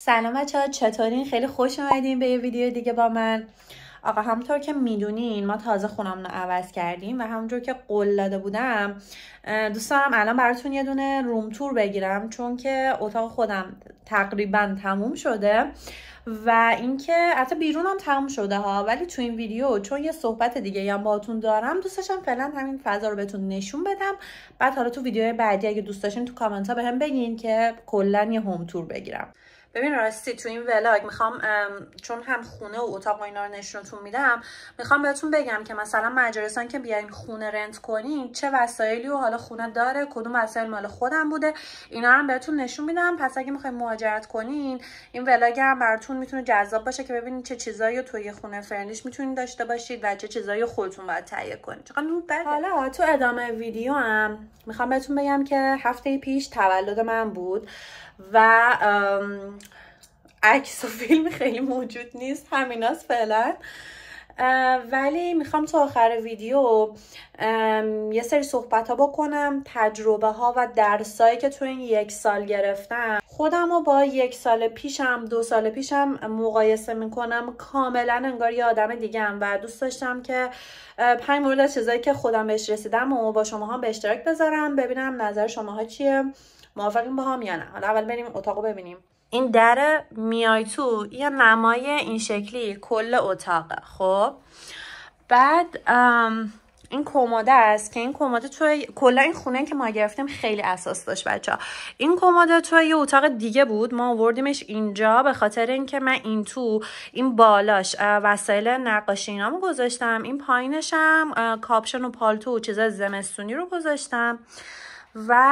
سلام بچه ها چطورین خیلی خوش اومدین به یه ویدیو دیگه با من آقا همطور که میدونین ما تازه خونم رو عوض کردیم و همونجور که قول داده بودم دوست دارم الان براتون یه دونه روم تور بگیرم چون که اتاق خودم تقریبا تموم شده و اینکه حتی بیرون هم تموم شده ها ولی تو این ویدیو چون یه صحبت دیگه هم باهاتون دارم دوست داشتم فعلا همین فضا رو بهتون نشون بدم بعد حالا تو ویدیوهای بعدی اگه دوست داشتین تو کامنت ها بهم بگین که کلا یه هوم تور بگیرم ببین راستی تو این ولاگ میخوام چون هم خونه و اتاق و اینا رو نشونتون میدم میخوام بهتون بگم که مثلا مجارستان که بیاین خونه رنت کنین چه وسایلی و حالا خونه داره کدوم وسایل مال خودم بوده اینا هم بهتون نشون میدم پس اگه میخواین مهاجرت کنین این ولاگ هم براتون میتونه جذاب باشه که ببینید چه چیزایی توی خونه فرنیش میتونید داشته باشید و چه چیزایی خودتون باید تهیه کنید چقدر حالا تو ادامه ویدیو هم میخوام بهتون بگم که هفته پیش تولد من بود و عکس و فیلم خیلی موجود نیست همیناس فعلا ولی میخوام تا آخر ویدیو یه سری صحبت ها بکنم تجربه ها و درسایی که تو این یک سال گرفتم خودم رو با یک سال پیشم دو سال پیشم مقایسه میکنم کاملا انگار یه آدم دیگه هم و دوست داشتم که پنج مورد از چیزایی که خودم بهش رسیدم و با شما هم به اشتراک بذارم ببینم نظر شما ها چیه موافقیم با هم یا نه حالا اول بریم اتاقو ببینیم این در میای تو یه نمای این شکلی کل اتاقه خب بعد این کموده است که این کموده توی کلا این خونه که ما گرفتیم خیلی اساس داشت بچه ها. این کموده توی یه اتاق دیگه بود ما آوردیمش اینجا به خاطر اینکه من این تو این بالاش وسایل نقاشی رو گذاشتم این پایینشم کاپشن و پالتو و چیزای زمستونی رو گذاشتم و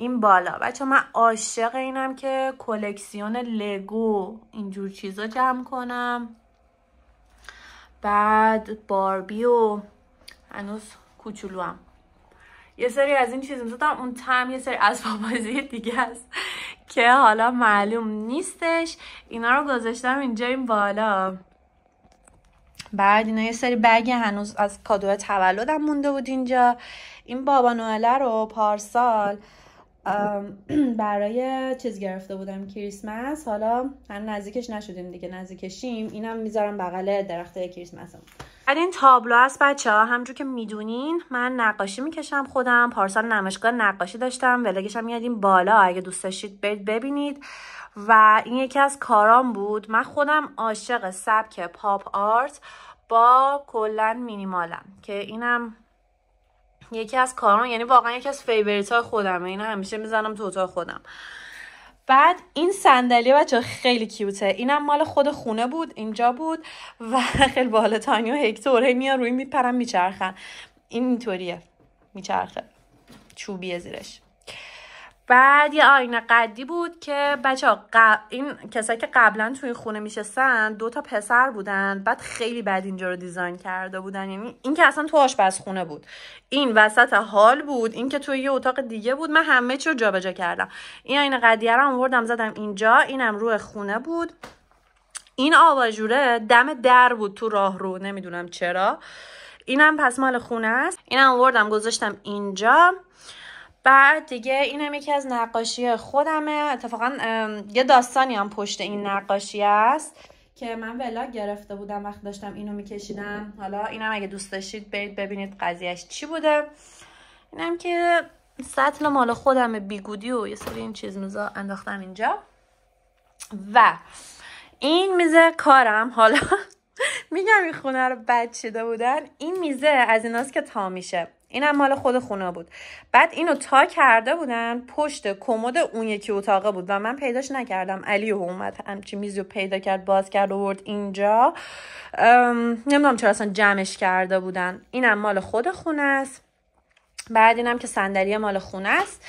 این بالا بچه من عاشق اینم که کلکسیون لگو اینجور چیزا جمع کنم بعد باربی و هنوز کوچولو هم یه سری از این چیز میزدم اون تم یه سری از بازی دیگه است که حالا معلوم نیستش اینا رو گذاشتم اینجا این بالا بعد اینا یه سری بگ هنوز از کادو تولدم مونده بود اینجا این بابا نوئل رو پارسال برای چیز گرفته بودم کریسمس حالا هنوز نزدیکش نشدیم دیگه نزدیکشیم اینم میذارم بغل درخت کریسمسم بعد این تابلو هست بچه ها همجور که میدونین من نقاشی میکشم خودم پارسال نمشگاه نقاشی داشتم ولگش هم میادیم بالا اگه دوست داشتید برید ببینید و این یکی از کارام بود من خودم عاشق سبک پاپ آرت با کلا مینیمالم که اینم یکی از کاران یعنی واقعا یکی از فیوریت های خودمه اینو همیشه میزنم تو اتاق خودم بعد این صندلی بچه خیلی کیوته اینم مال خود خونه بود اینجا بود و خیلی بالا تانیو هکتور هی میان روی میپرن میچرخن این اینطوریه میچرخه چوبیه زیرش بعد یه آینه قدی بود که بچه ها این کسایی که قبلا تو این خونه میشستن دو تا پسر بودن بعد خیلی بد اینجا رو دیزاین کرده بودن یعنی این که اصلا تو آشپز خونه بود این وسط حال بود این که توی یه اتاق دیگه بود من همه چی رو جابجا کردم این آینه قدیه رو آوردم زدم اینجا اینم روی خونه بود این آواژوره دم در بود تو راه رو نمیدونم چرا اینم پس مال خونه است اینم آوردم گذاشتم اینجا بعد دیگه این هم یکی از نقاشی خودمه اتفاقا یه داستانی هم پشت این نقاشی است که من ولاگ گرفته بودم وقت داشتم اینو میکشیدم حالا اینم اگه دوست داشتید برید ببینید قضیهش چی بوده اینم که سطل مال خودم بیگودی و یه سری این چیز میزا انداختم اینجا و این میزه کارم حالا میگم این خونه رو بد بودن این میزه از ایناست که تا میشه اینم مال خود خونه بود بعد اینو تا کرده بودن پشت کمد اون یکی اتاقه بود و من پیداش نکردم علی و اومد همچی میزی رو پیدا کرد باز کرد ورد اینجا نمیدونم چرا اصلا جمعش کرده بودن اینم مال خود خونه است بعد اینم که صندلی مال خونه است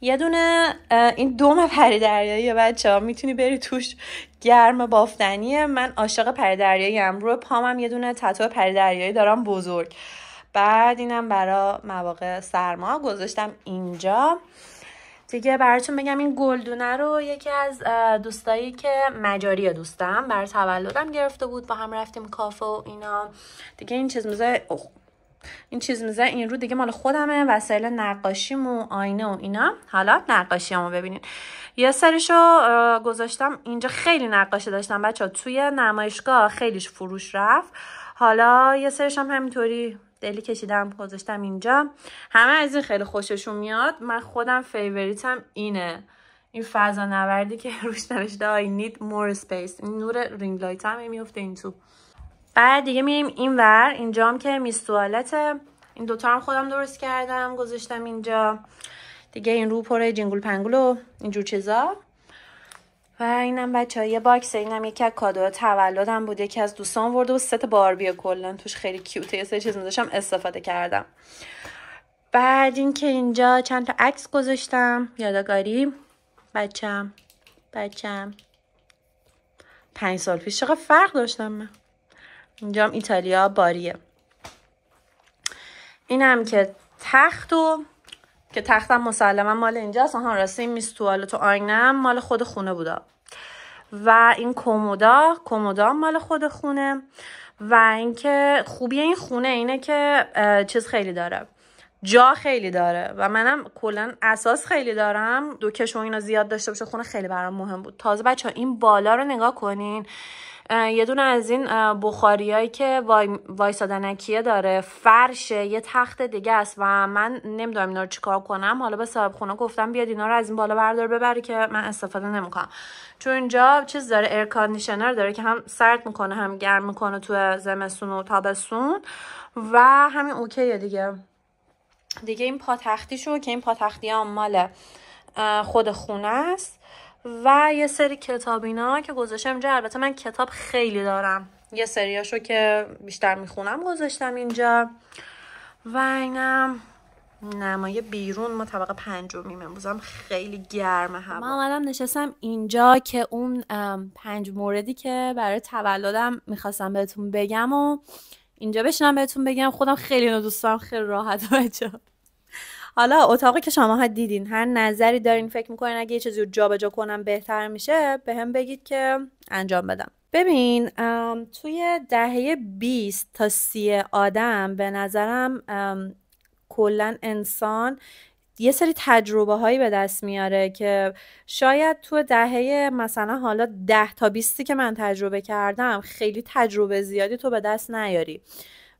یه دونه این دوم پری دریایی بچه ها میتونی بری توش گرم بافتنیه من عاشق پری دریایی هم روی پامم یه دونه تتو پری دریایی دارم بزرگ بعد اینم برای مواقع سرما گذاشتم اینجا دیگه براتون بگم این گلدونه رو یکی از دوستایی که مجاری دوستم برای تولدم گرفته بود با هم رفتیم کافه و اینا دیگه این چیز میزه این چیز میزه این رو دیگه مال خودمه وسایل نقاشیم و آینه و اینا حالا نقاشیامو ببینین یه سرشو گذاشتم اینجا خیلی نقاشی داشتم بچه ها توی نمایشگاه خیلیش فروش رفت حالا یه سرش هم همینطوری دلی کشیدم گذاشتم اینجا همه از این خیلی خوششون میاد من خودم فیوریتم اینه این فضا نوردی که روش نوشته I need more space این نور رینگ لایت هم میفته این تو بعد دیگه میریم این ور اینجا هم که میز این دوتا هم خودم درست کردم گذاشتم اینجا دیگه این رو پره جنگول پنگول و اینجور چیزا و اینم بچه یه باکس اینم یکی از کادو تولدم بود یکی از دوستان ورده و ست باربیه کلا توش خیلی کیوته یه سری چیز داشتم استفاده کردم بعد اینکه اینجا چند تا عکس گذاشتم یادگاری بچم بچم پنج سال پیش چقدر فرق داشتم من اینجا هم ایتالیا باریه اینم که تخت و که تختم مسلما مال اینجاست آهان راسته این میز توالت و آینم مال خود خونه بودا و این کمودا کمودا مال خود خونه و اینکه خوبی این خونه اینه که چیز خیلی داره جا خیلی داره و منم کلا اساس خیلی دارم دو کشو اینا زیاد داشته باشه خونه خیلی برام مهم بود تازه بچه ها این بالا رو نگاه کنین یه دونه از این بخاریایی که وای... وایسادنکیه داره فرشه یه تخت دیگه است و من نمیدونم اینا رو چیکار کنم حالا به صاحب خونه گفتم بیاد اینا رو از این بالا بردار ببری که من استفاده نمیکنم چون اینجا چیز داره ایر داره که هم سرد میکنه هم گرم میکنه تو زمستون و تابستون و همین اوکیه دیگه دیگه این پاتختیشو که این پاتختی هم مال خود خونه است و یه سری کتاب اینا که گذاشتم اینجا البته من کتاب خیلی دارم یه رو که بیشتر میخونم گذاشتم اینجا و اینم نمای بیرون ما طبقه پنجمیم امروزم خیلی گرمه هم. من اومدم نشستم اینجا که اون پنج موردی که برای تولدم میخواستم بهتون بگم و اینجا بشنم بهتون بگم خودم خیلی اینو دوست دارم خیلی راحت بچه حالا اتاقی که شما ها دیدین هر نظری دارین فکر میکنین اگه یه چیزی رو جابجا کنم بهتر میشه به هم بگید که انجام بدم ببین توی دهه 20 تا 30 آدم به نظرم کلا انسان یه سری تجربه هایی به دست میاره که شاید تو دهه مثلا حالا ده تا بیستی که من تجربه کردم خیلی تجربه زیادی تو به دست نیاری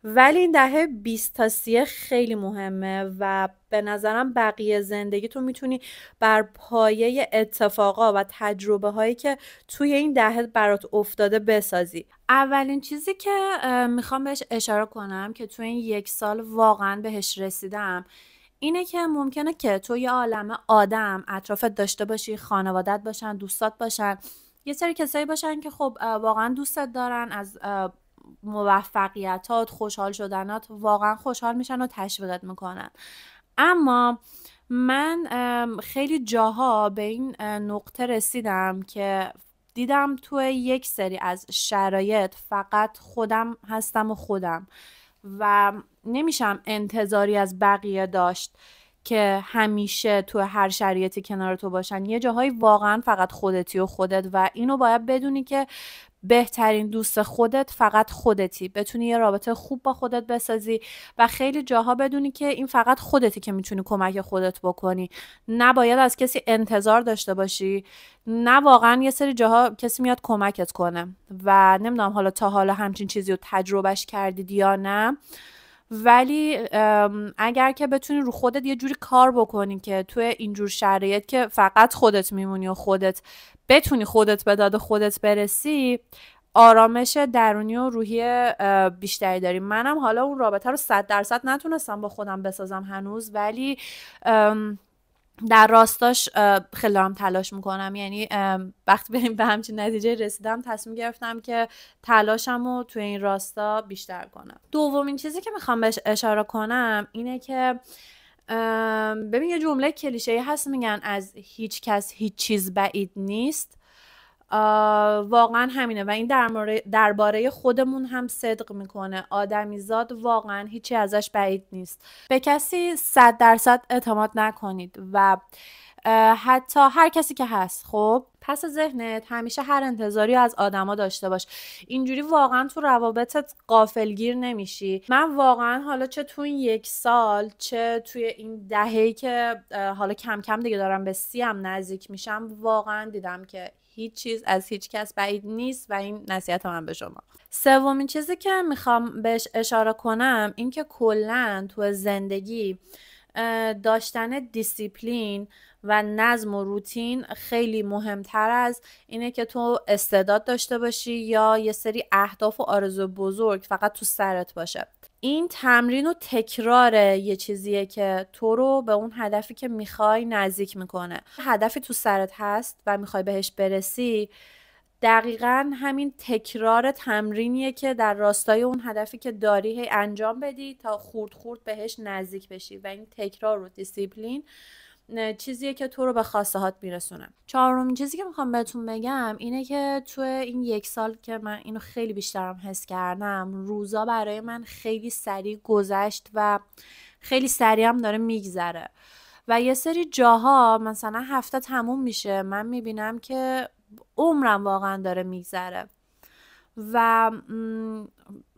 ولی این دهه 20 تا 30 خیلی مهمه و به نظرم بقیه زندگی تو میتونی بر پایه اتفاقا و تجربه هایی که توی این دهه برات افتاده بسازی اولین چیزی که میخوام بهش اشاره کنم که توی این یک سال واقعا بهش رسیدم اینه که ممکنه که تو یه عالم آدم اطرافت داشته باشی خانوادت باشن دوستات باشن یه سری کسایی باشن که خب واقعا دوستت دارن از موفقیتات خوشحال شدنات واقعا خوشحال میشن و تشویقت میکنن اما من خیلی جاها به این نقطه رسیدم که دیدم تو یک سری از شرایط فقط خودم هستم و خودم و نمیشم انتظاری از بقیه داشت که همیشه تو هر شرایطی کنار تو باشن یه جاهایی واقعا فقط خودتی و خودت و اینو باید بدونی که بهترین دوست خودت فقط خودتی بتونی یه رابطه خوب با خودت بسازی و خیلی جاها بدونی که این فقط خودتی که میتونی کمک خودت بکنی نباید از کسی انتظار داشته باشی نه واقعا یه سری جاها کسی میاد کمکت کنه و نمیدونم حالا تا حالا همچین چیزی رو تجربهش کردید یا نه ولی اگر که بتونی رو خودت یه جوری کار بکنی که توی اینجور شرایط که فقط خودت میمونی و خودت بتونی خودت به داد خودت برسی آرامش درونی و روحی بیشتری داریم منم حالا اون رابطه رو صد درصد نتونستم با خودم بسازم هنوز ولی در راستاش خیلی هم تلاش میکنم یعنی وقتی بریم به همچین نتیجه رسیدم تصمیم گرفتم که تلاشم رو توی این راستا بیشتر کنم دومین چیزی که میخوام بهش اشاره کنم اینه که ببین یه جمله کلیشه هست میگن از هیچ کس هیچ چیز بعید نیست واقعا همینه و این در درباره خودمون هم صدق میکنه آدمیزاد واقعا هیچی ازش بعید نیست به کسی صد درصد اعتماد نکنید و حتی هر کسی که هست خب پس ذهنت همیشه هر انتظاری از آدما داشته باش اینجوری واقعا تو روابطت قافلگیر نمیشی من واقعا حالا چه تو این یک سال چه توی این دههی که حالا کم کم دیگه دارم به سیم نزدیک میشم واقعا دیدم که هیچ چیز از هیچ کس بعید نیست و این نصیحت من به شما سومین چیزی که میخوام بهش اشاره کنم اینکه کلا تو زندگی داشتن دیسیپلین و نظم و روتین خیلی مهمتر از اینه که تو استعداد داشته باشی یا یه سری اهداف و آرزو بزرگ فقط تو سرت باشه این تمرین و تکرار یه چیزیه که تو رو به اون هدفی که میخوای نزدیک میکنه هدفی تو سرت هست و میخوای بهش برسی دقیقا همین تکرار تمرینیه که در راستای اون هدفی که داری هی انجام بدی تا خورد خورد بهش نزدیک بشی و این تکرار و دیسیپلین چیزیه که تو رو به خواسته هات میرسونه چهارم چیزی که میخوام بهتون بگم اینه که تو این یک سال که من اینو خیلی بیشترم حس کردم روزا برای من خیلی سریع گذشت و خیلی سریع هم داره میگذره و یه سری جاها مثلا هفته تموم میشه من میبینم که عمرم واقعا داره میگذره و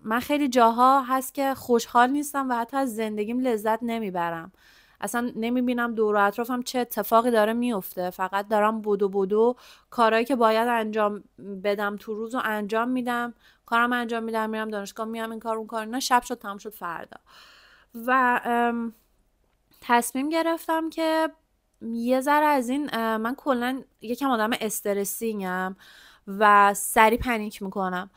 من خیلی جاها هست که خوشحال نیستم و حتی از زندگیم لذت نمیبرم اصلا نمیبینم دور و اطرافم چه اتفاقی داره میفته فقط دارم بدو بدو کارهایی که باید انجام بدم تو روز رو انجام میدم کارم انجام میدم میرم دانشگاه میام این کار اون کار نه شب شد تمام شد فردا و تصمیم گرفتم که یه ذره از این من کلا یکم آدم استرسینگم و سری پنیک میکنم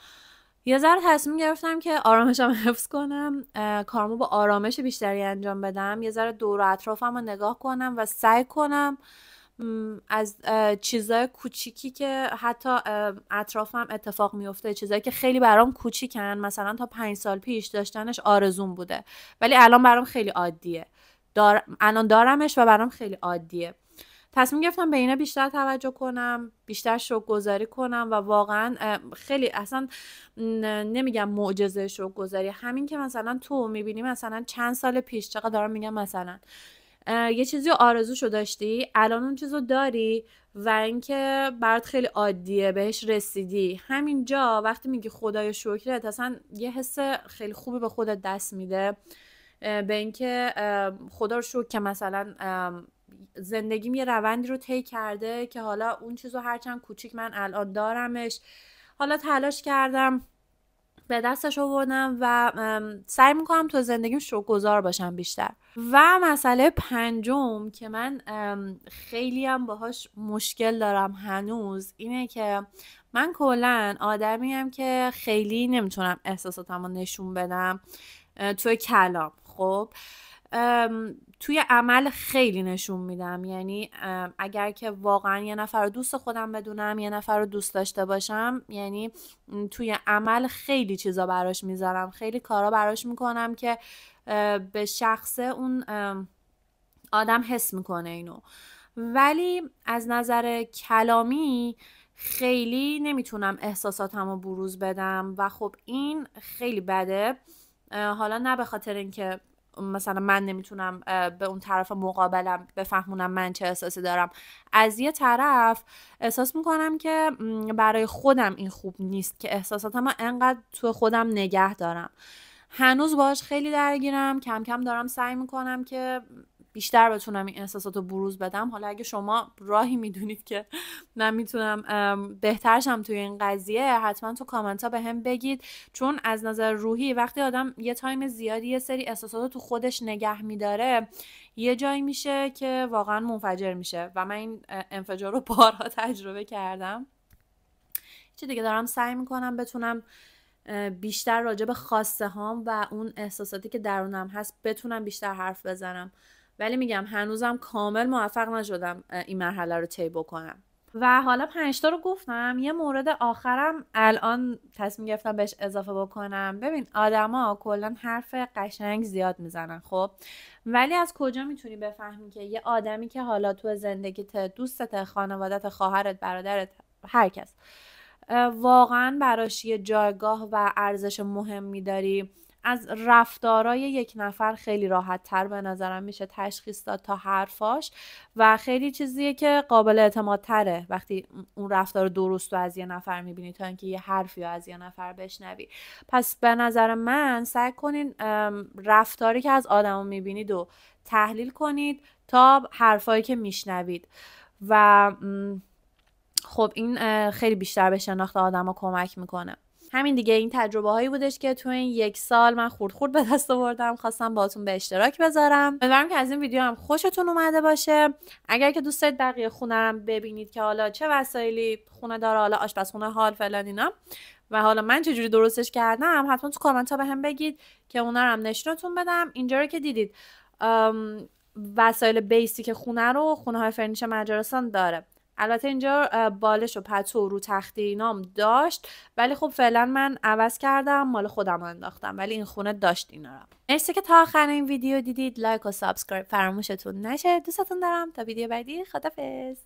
یه ذره تصمیم گرفتم که آرامشم حفظ کنم کارمو با آرامش بیشتری انجام بدم یه ذره دور و اطرافم رو نگاه کنم و سعی کنم از چیزای کوچیکی که حتی اطرافم اتفاق میفته چیزایی که خیلی برام کوچیکن مثلا تا پنج سال پیش داشتنش آرزوم بوده ولی الان برام خیلی عادیه دار... الان دارمش و برام خیلی عادیه تصمیم گرفتم به اینا بیشتر توجه کنم بیشتر شوق گذاری کنم و واقعا خیلی اصلا نمیگم معجزه شوق گذاری همین که مثلا تو میبینی مثلا چند سال پیش چقدر دارم میگم مثلا یه چیزی آرزوشو داشتی الان اون چیزو داری و اینکه برات خیلی عادیه بهش رسیدی همینجا وقتی میگی خدای شکرت اصلا یه حس خیلی خوبی به خودت دست میده به اینکه خدا رو شکر که مثلا زندگیم یه روندی رو طی کرده که حالا اون چیز رو هرچند کوچیک من الان دارمش حالا تلاش کردم به دستش آوردم و سعی میکنم تو زندگیم گذار باشم بیشتر و مسئله پنجم که من خیلی هم باهاش مشکل دارم هنوز اینه که من کلا آدمیم که خیلی نمیتونم احساساتم رو نشون بدم توی کلام خب توی عمل خیلی نشون میدم یعنی اگر که واقعا یه نفر رو دوست خودم بدونم یه نفر رو دوست داشته باشم یعنی توی عمل خیلی چیزا براش میذارم خیلی کارا براش میکنم که به شخص اون آدم حس میکنه اینو ولی از نظر کلامی خیلی نمیتونم احساساتم رو بروز بدم و خب این خیلی بده حالا نه به خاطر اینکه مثلا من نمیتونم به اون طرف مقابلم بفهمونم من چه احساسی دارم از یه طرف احساس میکنم که برای خودم این خوب نیست که احساساتم انقدر تو خودم نگه دارم هنوز باش خیلی درگیرم کم کم دارم سعی میکنم که بیشتر بتونم این احساسات رو بروز بدم حالا اگه شما راهی میدونید که من میتونم بهترشم توی این قضیه حتما تو کامنت ها به هم بگید چون از نظر روحی وقتی آدم یه تایم زیادی یه سری احساسات رو تو خودش نگه میداره یه جایی میشه که واقعا منفجر میشه و من این انفجار رو بارها تجربه کردم چه دیگه دارم سعی میکنم بتونم بیشتر راجع به خواسته هام و اون احساساتی که درونم هست بتونم بیشتر حرف بزنم ولی میگم هنوزم کامل موفق نشدم این مرحله رو طی بکنم و حالا پنجتا رو گفتم یه مورد آخرم الان تصمیم گرفتم بهش اضافه بکنم ببین آدما کلا حرف قشنگ زیاد میزنن خب ولی از کجا میتونی بفهمی که یه آدمی که حالا تو زندگیت دوستت خانوادت خواهرت برادرت هر کس واقعا براش یه جایگاه و ارزش مهم میداری از رفتارای یک نفر خیلی راحت تر به نظرم میشه تشخیص داد تا حرفاش و خیلی چیزیه که قابل اعتماد تره وقتی اون رفتار درست رو از یه نفر میبینی تا اینکه یه حرفی رو از یه نفر بشنوی پس به نظر من سعی کنین رفتاری که از آدمو میبینید و تحلیل کنید تا حرفایی که میشنوید و خب این خیلی بیشتر به شناخت ها کمک میکنه همین دیگه این تجربه هایی بودش که تو این یک سال من خورد خورد به دست آوردم خواستم باهاتون به اشتراک بذارم امیدوارم که از این ویدیو هم خوشتون اومده باشه اگر که دوست دارید بقیه خونه ببینید که حالا چه وسایلی خونه داره حالا آشپزخونه حال فلان اینا و حالا من چجوری درستش کردم حتما تو کامنت ها به هم بگید که اونا رو هم نشونتون بدم اینجا رو که دیدید وسایل بیسیک خونه رو خونه های فرنیچر مجارستان داره البته اینجا بالش و پتو رو تختی نام داشت ولی خب فعلا من عوض کردم مال خودم انداختم ولی این خونه داشت اینا رو مرسی که تا آخر این ویدیو دیدید لایک و سابسکرایب فراموشتون نشه دوستتون دارم تا ویدیو بعدی خدافظ